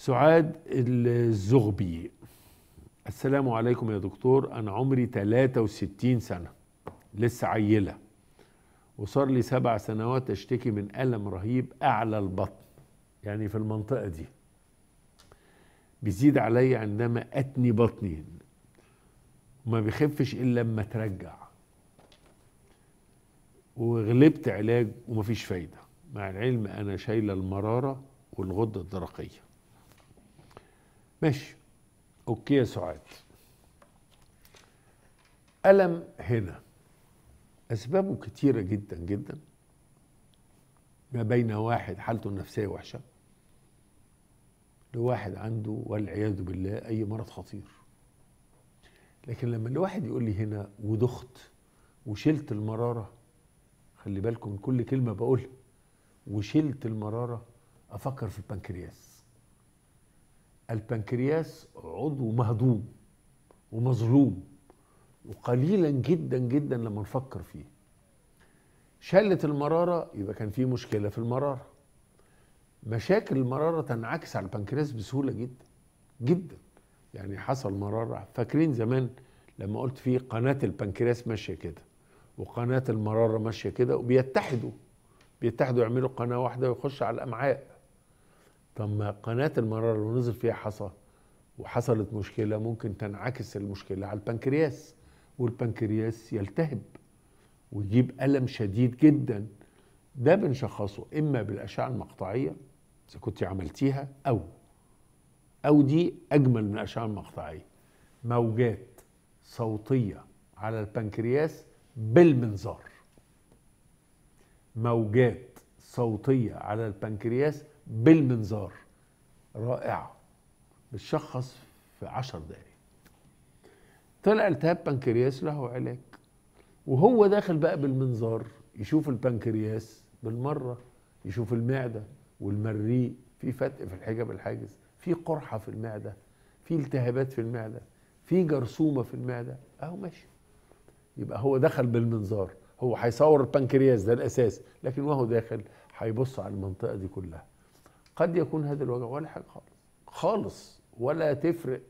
سعاد الزغبي السلام عليكم يا دكتور انا عمري 63 سنه لسه عيله وصار لي سبع سنوات اشتكي من الم رهيب اعلى البطن يعني في المنطقه دي بيزيد عليا عندما اتني بطني وما بيخفش الا لما ترجع وغلبت علاج ومفيش فايده مع العلم انا شايله المراره والغده الدرقيه ماشي اوكي يا سعاد ألم هنا أسبابه كتيرة جدا جدا ما بين واحد حالته النفسية وحشة لواحد عنده والعياذ بالله أي مرض خطير لكن لما الواحد يقول لي هنا ودخت وشلت المرارة خلي بالكم من كل كلمة بقولها وشلت المرارة أفكر في البنكرياس البنكرياس عضو مهضوم ومظلوم وقليلا جدا جدا لما نفكر فيه شلت المرارة يبقى كان في مشكلة في المرارة مشاكل المرارة تنعكس على البنكرياس بسهولة جدا جدا يعني حصل مرارة فاكرين زمان لما قلت في قناة البنكرياس ماشية كده وقناة المرارة ماشية كده وبيتحدوا بيتحدوا يعملوا قناة واحدة ويخش على الأمعاء طب ما قناه المراره لو نزل فيها حصى وحصلت مشكله ممكن تنعكس المشكله على البنكرياس والبنكرياس يلتهب ويجيب الم شديد جدا ده بنشخصه اما بالاشعه المقطعيه اذا كنت عملتيها او او دي اجمل من الاشعه المقطعيه موجات صوتيه على البنكرياس بالمنظار موجات صوتيه على البنكرياس بالمنظار رائعه بتشخص في 10 دقائق طلع التهاب بنكرياس له علاج وهو داخل بقى بالمنظار يشوف البنكرياس بالمره يشوف المعده والمريء في فتق في الحجاب الحاجز في قرحه في المعده في التهابات في المعده في جرثومه في المعده اهو ماشي يبقى هو دخل بالمنظار هو هيصور البنكرياس ده الاساس لكن وهو داخل هيبص على المنطقه دي كلها قد يكون هذا الوجع ولا حاجه خالص خالص ولا تفرق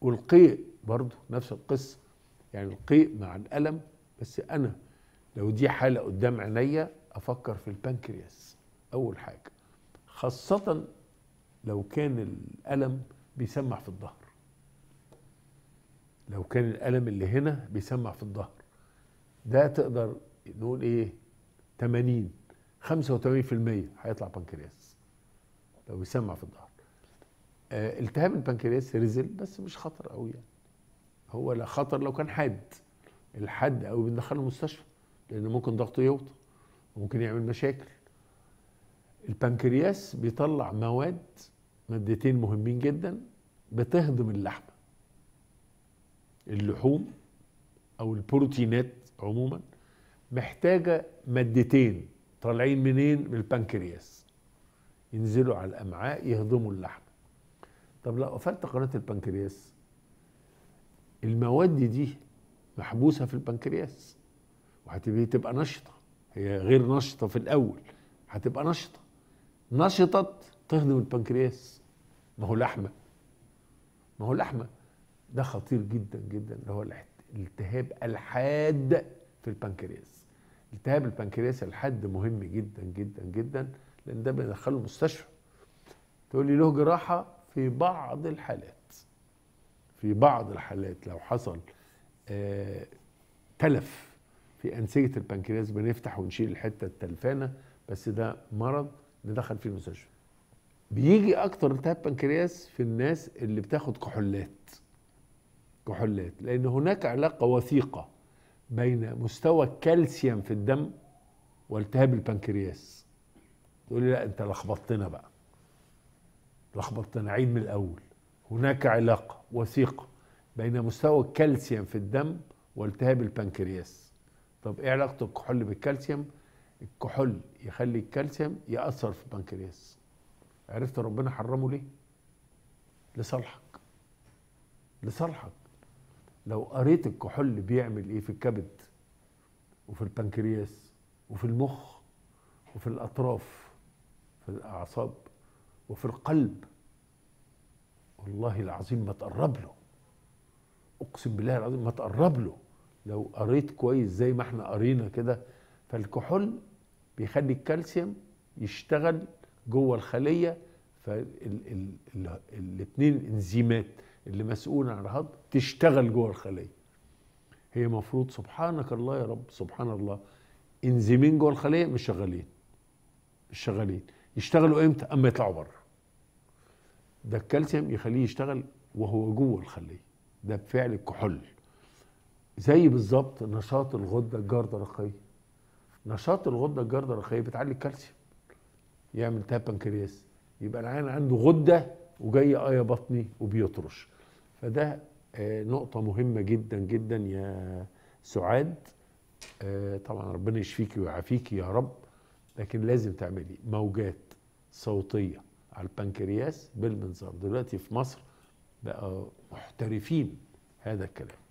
والقيء برضه نفس القصه يعني القيء مع الالم بس انا لو دي حاله قدام عينيا افكر في البنكرياس اول حاجه خاصه لو كان الالم بيسمع في الظهر لو كان الالم اللي هنا بيسمع في الظهر ده تقدر نقول ايه 80 85% هيطلع بنكرياس لو يسمع في الظهر آه التهاب البنكرياس رزل بس مش خطر قوي يعني هو لا خطر لو كان حاد الحاد قوي بندخله المستشفى لان ممكن ضغطه يوطى وممكن يعمل مشاكل البنكرياس بيطلع مواد مادتين مهمين جدا بتهضم اللحمه اللحوم او البروتينات عموما محتاجه مادتين طالعين منين من البنكرياس ينزلوا على الامعاء يهضموا اللحم طب لو قفلت قناه البنكرياس المواد دي محبوسه في البنكرياس وهتبقى تبقى نشطه هي غير نشطه في الاول هتبقى نشطه نشطت تهضم البنكرياس ما هو لحمه ما هو لحمه ده خطير جدا جدا اللي هو الالتهاب الحاد في البنكرياس التهاب البنكرياس لحد مهم جدا جدا جدا لان ده بيدخله المستشفى تقول لي له جراحه في بعض الحالات في بعض الحالات لو حصل آه تلف في انسجه البنكرياس بنفتح ونشيل الحته التلفانه بس ده مرض ندخل فيه المستشفى بيجي اكتر التهاب بنكرياس في الناس اللي بتاخد كحولات كحولات لان هناك علاقه وثيقه بين مستوى الكالسيوم في الدم والتهاب البنكرياس تقول لي لا انت لخبطتنا بقى لخبطتنا عيد من الاول هناك علاقه وثيقه بين مستوى الكالسيوم في الدم والتهاب البنكرياس طب ايه علاقه الكحول بالكالسيوم الكحول يخلي الكالسيوم ياثر في البنكرياس عرفت ربنا حرمه ليه لصالحك لصالحك لو قريت الكحول بيعمل ايه في الكبد وفي البنكرياس وفي المخ وفي الاطراف في الاعصاب وفي القلب والله العظيم ما تقرب له اقسم بالله العظيم ما تقرب له لو قريت كويس زي ما احنا قرينا كده فالكحول بيخلي الكالسيوم يشتغل جوه الخليه فالاثنين انزيمات اللي مسؤول عن الهضم تشتغل جوه الخليه هي مفروض سبحانك الله يا رب سبحان الله انزيمين جوه الخليه مش شغالين مش شغالين يشتغلوا امتى اما يطلعوا بره ده الكالسيوم يخليه يشتغل وهو جوه الخليه ده بفعل الكحول زي بالظبط نشاط الغده الجارده الرخيه نشاط الغده الجارده الرخيه بتعلي الكالسيوم يعمل تاب بنكرياس يبقى العيان عنده غده وجاي ايه بطني وبيطرش فده آه، نقطة مهمة جدا جدا يا سعاد آه، طبعا ربنا يشفيك ويعافيك يا رب لكن لازم تعملي موجات صوتية على البنكرياس بالمنظار دلوقتي في مصر بقى محترفين هذا الكلام